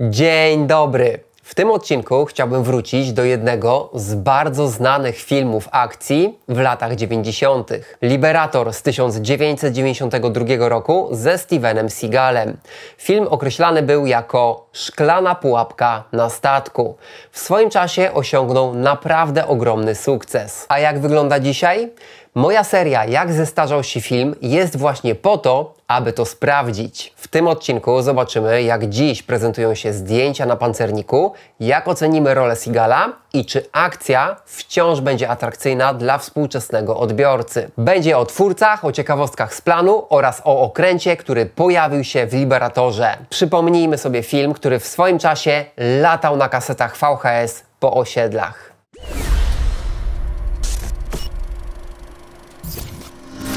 Dzień dobry! W tym odcinku chciałbym wrócić do jednego z bardzo znanych filmów akcji w latach 90. Liberator z 1992 roku ze Stevenem Seagalem. Film określany był jako szklana pułapka na statku. W swoim czasie osiągnął naprawdę ogromny sukces. A jak wygląda dzisiaj? Moja seria Jak zestarzał się film jest właśnie po to, aby to sprawdzić. W tym odcinku zobaczymy, jak dziś prezentują się zdjęcia na pancerniku, jak ocenimy rolę Sigala i czy akcja wciąż będzie atrakcyjna dla współczesnego odbiorcy. Będzie o twórcach, o ciekawostkach z planu oraz o okręcie, który pojawił się w Liberatorze. Przypomnijmy sobie film, który w swoim czasie latał na kasetach VHS po osiedlach.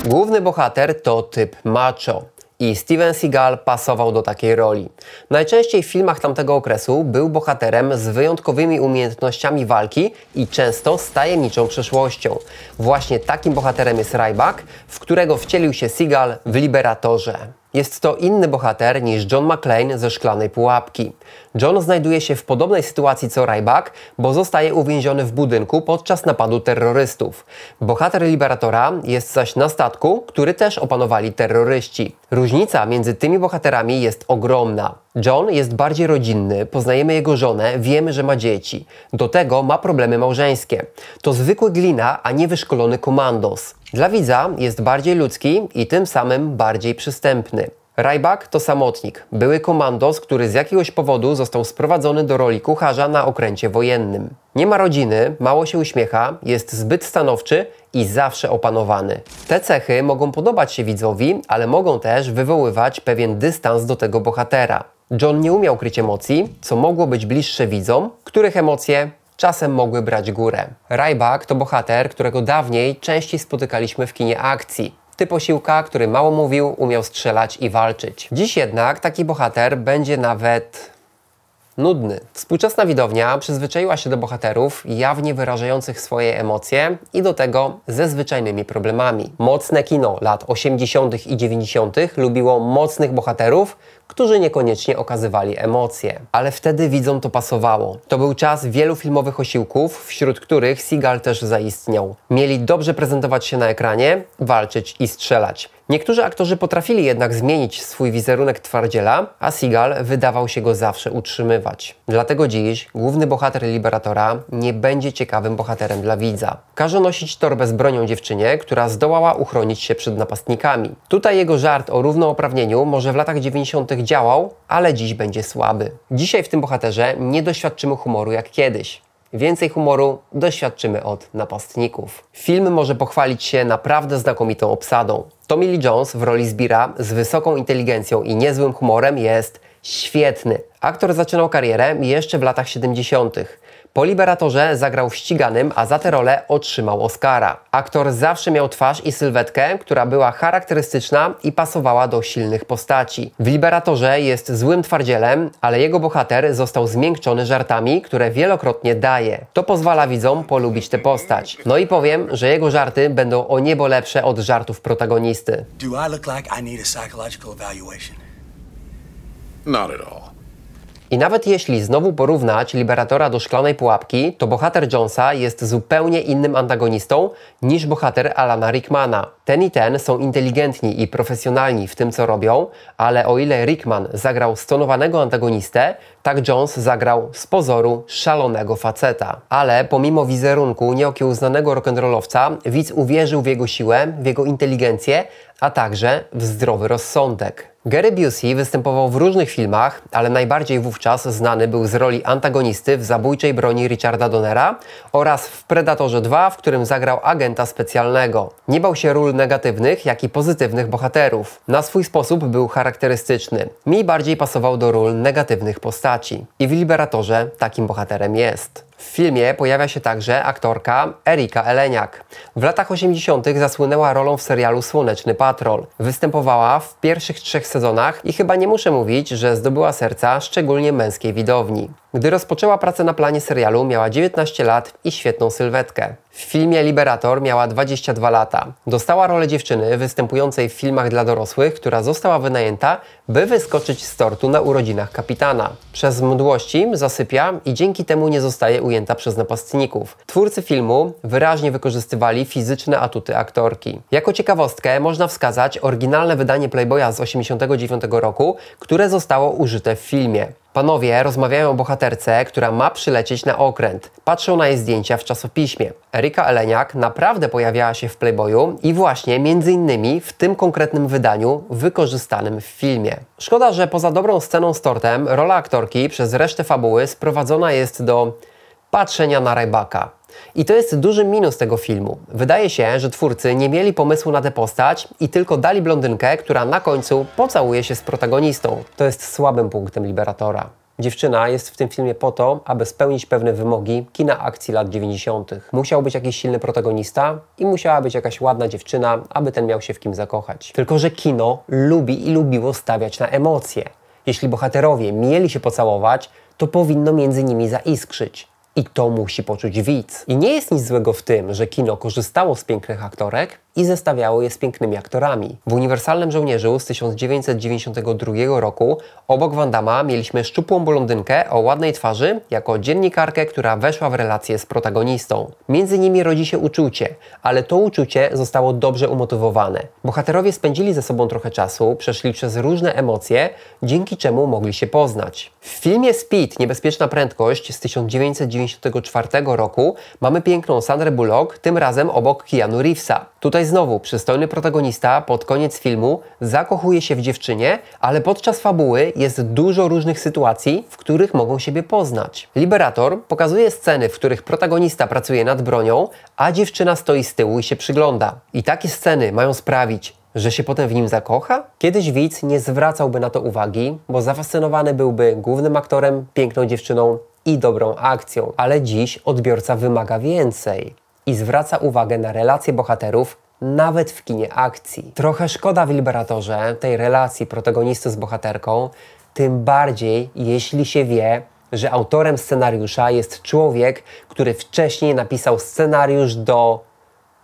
Główny bohater to typ macho. I Steven Seagal pasował do takiej roli. Najczęściej w filmach tamtego okresu był bohaterem z wyjątkowymi umiejętnościami walki i często z tajemniczą przeszłością. Właśnie takim bohaterem jest Ryback, w którego wcielił się Seagal w Liberatorze. Jest to inny bohater niż John McClane ze Szklanej Pułapki. John znajduje się w podobnej sytuacji co Ryback, bo zostaje uwięziony w budynku podczas napadu terrorystów. Bohater Liberatora jest zaś na statku, który też opanowali terroryści. Różnica między tymi bohaterami jest ogromna. John jest bardziej rodzinny, poznajemy jego żonę, wiemy, że ma dzieci. Do tego ma problemy małżeńskie. To zwykły glina, a nie wyszkolony komandos. Dla widza jest bardziej ludzki i tym samym bardziej przystępny. Ryback to samotnik, były komandos, który z jakiegoś powodu został sprowadzony do roli kucharza na okręcie wojennym. Nie ma rodziny, mało się uśmiecha, jest zbyt stanowczy i zawsze opanowany. Te cechy mogą podobać się widzowi, ale mogą też wywoływać pewien dystans do tego bohatera. John nie umiał kryć emocji, co mogło być bliższe widzom, których emocje czasem mogły brać górę. Ryback to bohater, którego dawniej częściej spotykaliśmy w kinie akcji. Typ osiłka, który mało mówił, umiał strzelać i walczyć. Dziś jednak taki bohater będzie nawet nudny. Współczesna widownia przyzwyczaiła się do bohaterów jawnie wyrażających swoje emocje i do tego ze zwyczajnymi problemami. Mocne kino lat 80. i 90. lubiło mocnych bohaterów, którzy niekoniecznie okazywali emocje. Ale wtedy widzom to pasowało. To był czas wielu filmowych osiłków, wśród których Seagal też zaistniał. Mieli dobrze prezentować się na ekranie, walczyć i strzelać. Niektórzy aktorzy potrafili jednak zmienić swój wizerunek twardziela, a Seagal wydawał się go zawsze utrzymywać. Dlatego dziś główny bohater Liberatora nie będzie ciekawym bohaterem dla widza. Każe nosić torbę z bronią dziewczynie, która zdołała uchronić się przed napastnikami. Tutaj jego żart o równouprawnieniu może w latach 90 tak działał, ale dziś będzie słaby. Dzisiaj w tym bohaterze nie doświadczymy humoru jak kiedyś. Więcej humoru doświadczymy od napastników. Film może pochwalić się naprawdę znakomitą obsadą. Tommy Lee Jones w roli Zbira z wysoką inteligencją i niezłym humorem jest świetny. Aktor zaczynał karierę jeszcze w latach 70. Po Liberatorze zagrał w Ściganym, a za tę rolę otrzymał Oscara. Aktor zawsze miał twarz i sylwetkę, która była charakterystyczna i pasowała do silnych postaci. W Liberatorze jest złym twardzielem, ale jego bohater został zmiękczony żartami, które wielokrotnie daje. To pozwala widzom polubić tę postać. No i powiem, że jego żarty będą o niebo lepsze od żartów protagonisty. Do I look like I need a psychological evaluation? Not at all. I nawet jeśli znowu porównać Liberatora do Szklanej Pułapki, to bohater Jonesa jest zupełnie innym antagonistą niż bohater Alana Rickmana. Ten i ten są inteligentni i profesjonalni w tym, co robią, ale o ile Rickman zagrał stonowanego antagonistę, tak Jones zagrał z pozoru szalonego faceta. Ale pomimo wizerunku nieokiełznanego rock'n'rollowca, widz uwierzył w jego siłę, w jego inteligencję, a także w zdrowy rozsądek. Gary Busey występował w różnych filmach, ale najbardziej wówczas znany był z roli antagonisty w Zabójczej broni Richarda Donnera oraz w Predatorze 2, w którym zagrał agenta specjalnego. Nie bał się ról negatywnych, jak i pozytywnych bohaterów. Na swój sposób był charakterystyczny. Mi bardziej pasował do ról negatywnych postaci. I w Liberatorze takim bohaterem jest. W filmie pojawia się także aktorka Erika Eleniak. W latach 80. zasłynęła rolą w serialu Słoneczny Patrol. Występowała w pierwszych trzech sezonach i chyba nie muszę mówić, że zdobyła serca szczególnie męskiej widowni. Gdy rozpoczęła pracę na planie serialu, miała 19 lat i świetną sylwetkę. W filmie Liberator miała 22 lata. Dostała rolę dziewczyny występującej w filmach dla dorosłych, która została wynajęta, by wyskoczyć z tortu na urodzinach kapitana. Przez mdłości zasypia i dzięki temu nie zostaje ujęta przez napastników. Twórcy filmu wyraźnie wykorzystywali fizyczne atuty aktorki. Jako ciekawostkę można wskazać oryginalne wydanie Playboya z 1989 roku, które zostało użyte w filmie. Panowie rozmawiają o bohaterce, która ma przylecieć na okręt. Patrzą na jej zdjęcia w czasopiśmie. Erika Eleniak naprawdę pojawiała się w Playboyu i właśnie między innymi w tym konkretnym wydaniu wykorzystanym w filmie. Szkoda, że poza dobrą sceną z tortem rola aktorki przez resztę fabuły sprowadzona jest do patrzenia na rybaka. I to jest duży minus tego filmu. Wydaje się, że twórcy nie mieli pomysłu na tę postać i tylko dali blondynkę, która na końcu pocałuje się z protagonistą. To jest słabym punktem Liberatora. Dziewczyna jest w tym filmie po to, aby spełnić pewne wymogi kina akcji lat 90. Musiał być jakiś silny protagonista i musiała być jakaś ładna dziewczyna, aby ten miał się w kim zakochać. Tylko, że kino lubi i lubiło stawiać na emocje. Jeśli bohaterowie mieli się pocałować, to powinno między nimi zaiskrzyć. I to musi poczuć widz. I nie jest nic złego w tym, że kino korzystało z pięknych aktorek, i zestawiało je z pięknymi aktorami. W Uniwersalnym Żołnierzu z 1992 roku obok Wandama mieliśmy szczupłą blondynkę o ładnej twarzy jako dziennikarkę, która weszła w relację z protagonistą. Między nimi rodzi się uczucie, ale to uczucie zostało dobrze umotywowane. Bohaterowie spędzili ze sobą trochę czasu, przeszli przez różne emocje, dzięki czemu mogli się poznać. W filmie Speed Niebezpieczna Prędkość z 1994 roku mamy piękną Sandrę Bullock, tym razem obok Keanu Reevesa. Tutaj Tutaj znowu przystojny protagonista pod koniec filmu zakochuje się w dziewczynie, ale podczas fabuły jest dużo różnych sytuacji, w których mogą siebie poznać. Liberator pokazuje sceny, w których protagonista pracuje nad bronią, a dziewczyna stoi z tyłu i się przygląda. I takie sceny mają sprawić, że się potem w nim zakocha? Kiedyś widz nie zwracałby na to uwagi, bo zafascynowany byłby głównym aktorem, piękną dziewczyną i dobrą akcją. Ale dziś odbiorca wymaga więcej i zwraca uwagę na relacje bohaterów nawet w kinie akcji. Trochę szkoda w Liberatorze tej relacji protagonisty z bohaterką, tym bardziej jeśli się wie, że autorem scenariusza jest człowiek, który wcześniej napisał scenariusz do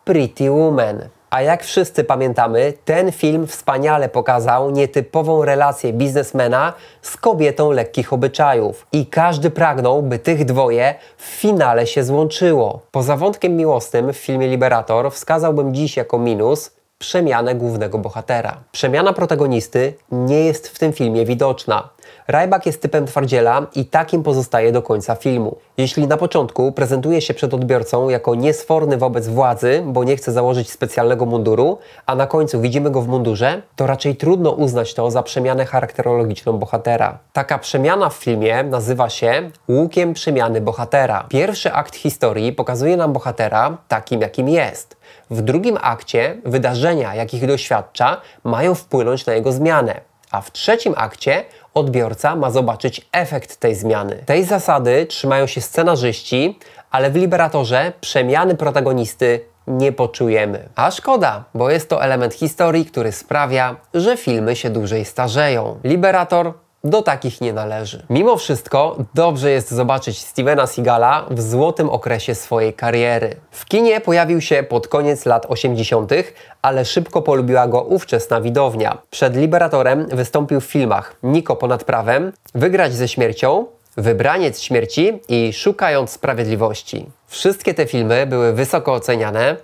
Pretty Woman. A jak wszyscy pamiętamy, ten film wspaniale pokazał nietypową relację biznesmena z kobietą lekkich obyczajów. I każdy pragnął, by tych dwoje w finale się złączyło. Poza wątkiem miłosnym w filmie Liberator wskazałbym dziś jako minus przemianę głównego bohatera. Przemiana protagonisty nie jest w tym filmie widoczna. Rajbak jest typem twardziela i takim pozostaje do końca filmu. Jeśli na początku prezentuje się przed odbiorcą jako niesforny wobec władzy, bo nie chce założyć specjalnego munduru, a na końcu widzimy go w mundurze, to raczej trudno uznać to za przemianę charakterologiczną bohatera. Taka przemiana w filmie nazywa się łukiem przemiany bohatera. Pierwszy akt historii pokazuje nam bohatera takim, jakim jest. W drugim akcie wydarzenia, jakich doświadcza, mają wpłynąć na jego zmianę, a w trzecim akcie odbiorca ma zobaczyć efekt tej zmiany. Tej zasady trzymają się scenarzyści, ale w Liberatorze przemiany protagonisty nie poczujemy. A szkoda, bo jest to element historii, który sprawia, że filmy się dłużej starzeją. Liberator do takich nie należy. Mimo wszystko dobrze jest zobaczyć Stevena Seagala w złotym okresie swojej kariery. W kinie pojawił się pod koniec lat 80., ale szybko polubiła go ówczesna widownia. Przed Liberatorem wystąpił w filmach Niko ponad prawem, Wygrać ze śmiercią, Wybraniec śmierci i Szukając sprawiedliwości. Wszystkie te filmy były wysoko oceniane,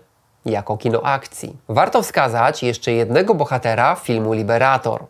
jako kino akcji. Warto wskazać jeszcze jednego bohatera filmu Liberator.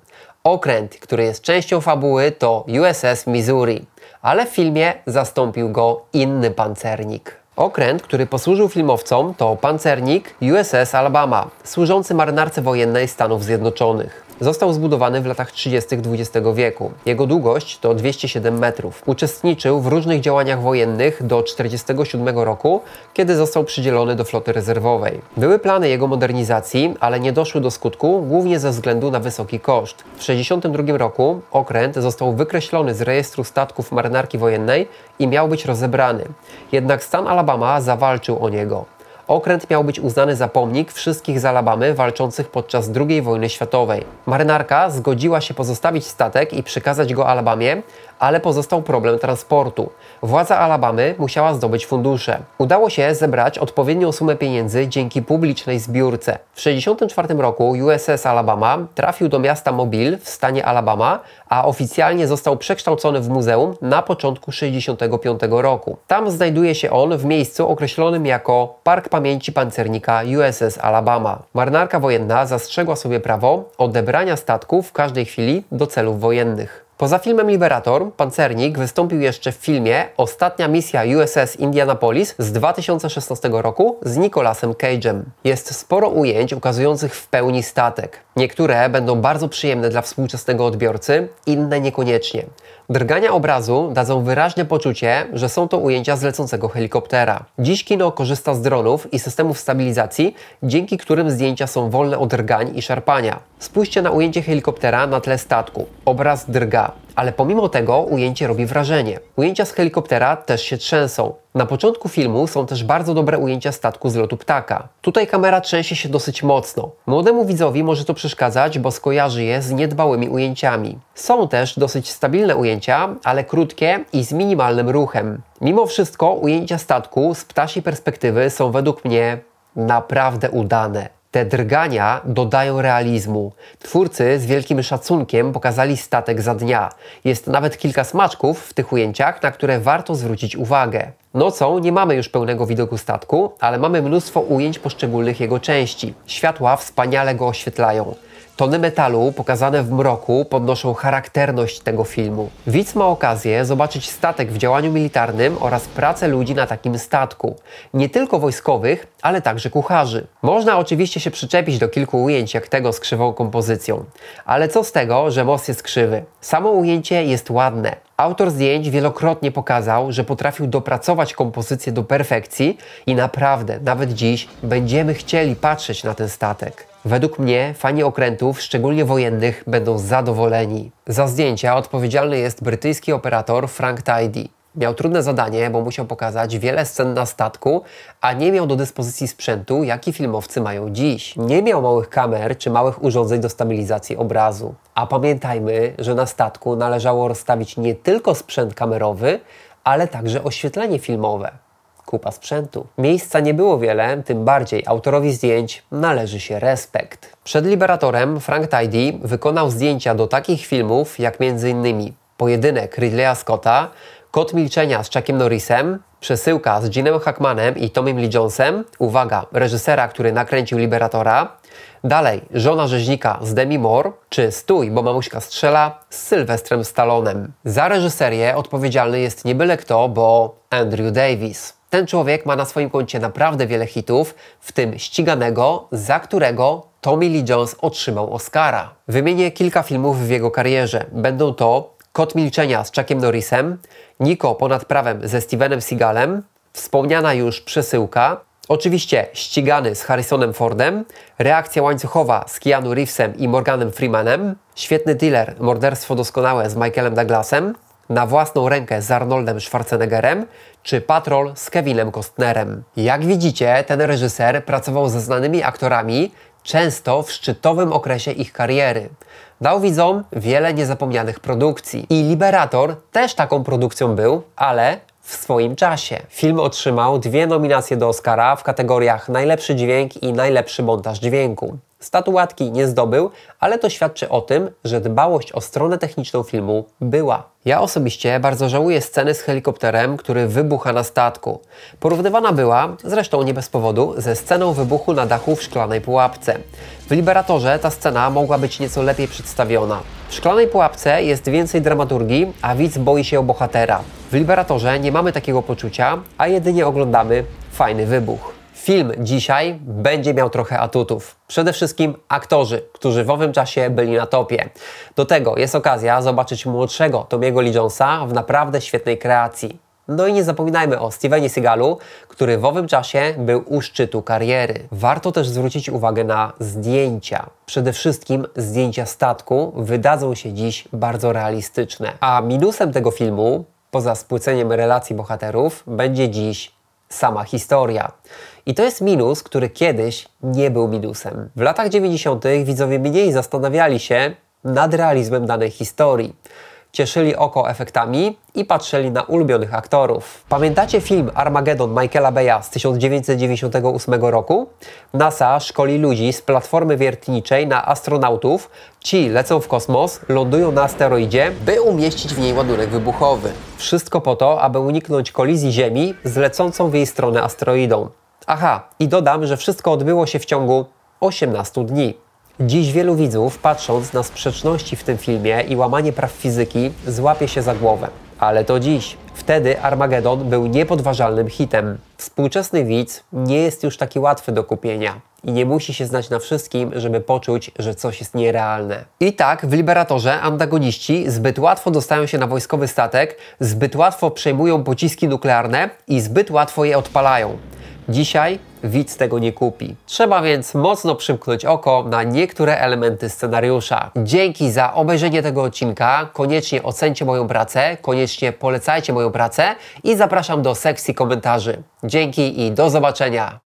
Okręt, który jest częścią fabuły, to USS Missouri, ale w filmie zastąpił go inny pancernik. Okręt, który posłużył filmowcom, to pancernik USS Alabama, służący marynarce wojennej Stanów Zjednoczonych. Został zbudowany w latach 30. XX wieku. Jego długość to 207 metrów. Uczestniczył w różnych działaniach wojennych do 1947 roku, kiedy został przydzielony do floty rezerwowej. Były plany jego modernizacji, ale nie doszły do skutku, głównie ze względu na wysoki koszt. W 1962 roku okręt został wykreślony z rejestru statków marynarki wojennej i miał być rozebrany. Jednak stan Alabama zawalczył o niego. Okręt miał być uznany za pomnik wszystkich z Alabamy walczących podczas II wojny światowej. Marynarka zgodziła się pozostawić statek i przekazać go Alabamie, ale pozostał problem transportu. Władza Alabamy musiała zdobyć fundusze. Udało się zebrać odpowiednią sumę pieniędzy dzięki publicznej zbiórce. W 1964 roku USS Alabama trafił do miasta Mobile w stanie Alabama, a oficjalnie został przekształcony w muzeum na początku 1965 roku. Tam znajduje się on w miejscu określonym jako Park pamięci pancernika USS Alabama. Marynarka wojenna zastrzegła sobie prawo odebrania statków w każdej chwili do celów wojennych. Poza filmem Liberator, pancernik wystąpił jeszcze w filmie Ostatnia misja USS Indianapolis z 2016 roku z Nicolasem Cage'em. Jest sporo ujęć ukazujących w pełni statek. Niektóre będą bardzo przyjemne dla współczesnego odbiorcy, inne niekoniecznie. Drgania obrazu dadzą wyraźne poczucie, że są to ujęcia z lecącego helikoptera. Dziś kino korzysta z dronów i systemów stabilizacji, dzięki którym zdjęcia są wolne od drgań i szarpania. Spójrzcie na ujęcie helikoptera na tle statku. Obraz drga. Ale pomimo tego ujęcie robi wrażenie. Ujęcia z helikoptera też się trzęsą. Na początku filmu są też bardzo dobre ujęcia statku z lotu ptaka. Tutaj kamera trzęsie się dosyć mocno. Młodemu widzowi może to przeszkadzać, bo skojarzy je z niedbałymi ujęciami. Są też dosyć stabilne ujęcia, ale krótkie i z minimalnym ruchem. Mimo wszystko ujęcia statku z ptasiej perspektywy są według mnie naprawdę udane. Te drgania dodają realizmu. Twórcy z wielkim szacunkiem pokazali statek za dnia. Jest nawet kilka smaczków w tych ujęciach, na które warto zwrócić uwagę. Nocą nie mamy już pełnego widoku statku, ale mamy mnóstwo ujęć poszczególnych jego części. Światła wspaniale go oświetlają. Tony metalu pokazane w mroku podnoszą charakterność tego filmu. Widz ma okazję zobaczyć statek w działaniu militarnym oraz pracę ludzi na takim statku. Nie tylko wojskowych, ale także kucharzy. Można oczywiście się przyczepić do kilku ujęć jak tego z krzywą kompozycją. Ale co z tego, że most jest krzywy? Samo ujęcie jest ładne. Autor zdjęć wielokrotnie pokazał, że potrafił dopracować kompozycję do perfekcji i naprawdę, nawet dziś, będziemy chcieli patrzeć na ten statek. Według mnie fani okrętów, szczególnie wojennych, będą zadowoleni. Za zdjęcia odpowiedzialny jest brytyjski operator Frank Tidy. Miał trudne zadanie, bo musiał pokazać wiele scen na statku, a nie miał do dyspozycji sprzętu, jaki filmowcy mają dziś. Nie miał małych kamer czy małych urządzeń do stabilizacji obrazu. A pamiętajmy, że na statku należało rozstawić nie tylko sprzęt kamerowy, ale także oświetlenie filmowe kupa sprzętu. Miejsca nie było wiele, tym bardziej autorowi zdjęć należy się respekt. Przed Liberatorem Frank Tidy wykonał zdjęcia do takich filmów jak m.in. Pojedynek Ridleya Scotta, Kot Milczenia z Chuckiem Norrisem, Przesyłka z Jimem Hackmanem i Tomem Lee Jonesem, uwaga, reżysera, który nakręcił Liberatora, dalej Żona Rzeźnika z Demi Moore, czy Stój, bo mamuśka strzela z Sylwestrem Stallonem. Za reżyserię odpowiedzialny jest nie byle kto, bo Andrew Davis. Ten człowiek ma na swoim koncie naprawdę wiele hitów, w tym ściganego, za którego Tommy Lee Jones otrzymał Oscara. Wymienię kilka filmów w jego karierze. Będą to Kot Milczenia z Chuckiem Norrisem, Niko ponad prawem ze Stevenem Seagalem, wspomniana już przesyłka, oczywiście ścigany z Harrisonem Fordem, reakcja łańcuchowa z Keanu Reevesem i Morganem Freemanem, świetny dealer, morderstwo doskonałe z Michaelem Douglasem, na własną rękę z Arnoldem Schwarzeneggerem czy Patrol z Kevinem Costnerem. Jak widzicie, ten reżyser pracował ze znanymi aktorami, często w szczytowym okresie ich kariery. Dał widzom wiele niezapomnianych produkcji. I Liberator też taką produkcją był, ale w swoim czasie. Film otrzymał dwie nominacje do Oscara w kategoriach najlepszy dźwięk i najlepszy montaż dźwięku. Statułatki nie zdobył, ale to świadczy o tym, że dbałość o stronę techniczną filmu była. Ja osobiście bardzo żałuję sceny z helikopterem, który wybucha na statku. Porównywana była, zresztą nie bez powodu, ze sceną wybuchu na dachu w Szklanej Pułapce. W Liberatorze ta scena mogła być nieco lepiej przedstawiona. W Szklanej Pułapce jest więcej dramaturgii, a widz boi się o bohatera. W Liberatorze nie mamy takiego poczucia, a jedynie oglądamy fajny wybuch. Film dzisiaj będzie miał trochę atutów. Przede wszystkim aktorzy, którzy w owym czasie byli na topie. Do tego jest okazja zobaczyć młodszego Tomiego Lee Jonesa w naprawdę świetnej kreacji. No i nie zapominajmy o Stevenie Seagalu, który w owym czasie był u szczytu kariery. Warto też zwrócić uwagę na zdjęcia. Przede wszystkim zdjęcia statku wydadzą się dziś bardzo realistyczne. A minusem tego filmu, poza spłyceniem relacji bohaterów, będzie dziś sama historia. I to jest minus, który kiedyś nie był minusem. W latach 90. widzowie mniej zastanawiali się nad realizmem danej historii cieszyli oko efektami i patrzyli na ulubionych aktorów. Pamiętacie film Armageddon Michaela Beya z 1998 roku? NASA szkoli ludzi z platformy wiertniczej na astronautów. Ci lecą w kosmos, lądują na asteroidzie, by umieścić w niej ładunek wybuchowy. Wszystko po to, aby uniknąć kolizji Ziemi z lecącą w jej stronę asteroidą. Aha, i dodam, że wszystko odbyło się w ciągu 18 dni. Dziś wielu widzów, patrząc na sprzeczności w tym filmie i łamanie praw fizyki, złapie się za głowę. Ale to dziś. Wtedy Armageddon był niepodważalnym hitem. Współczesny widz nie jest już taki łatwy do kupienia i nie musi się znać na wszystkim, żeby poczuć, że coś jest nierealne. I tak w Liberatorze antagoniści zbyt łatwo dostają się na wojskowy statek, zbyt łatwo przejmują pociski nuklearne i zbyt łatwo je odpalają. Dzisiaj widz tego nie kupi. Trzeba więc mocno przymknąć oko na niektóre elementy scenariusza. Dzięki za obejrzenie tego odcinka. Koniecznie ocencie moją pracę, koniecznie polecajcie moją pracę i zapraszam do sekcji komentarzy. Dzięki i do zobaczenia.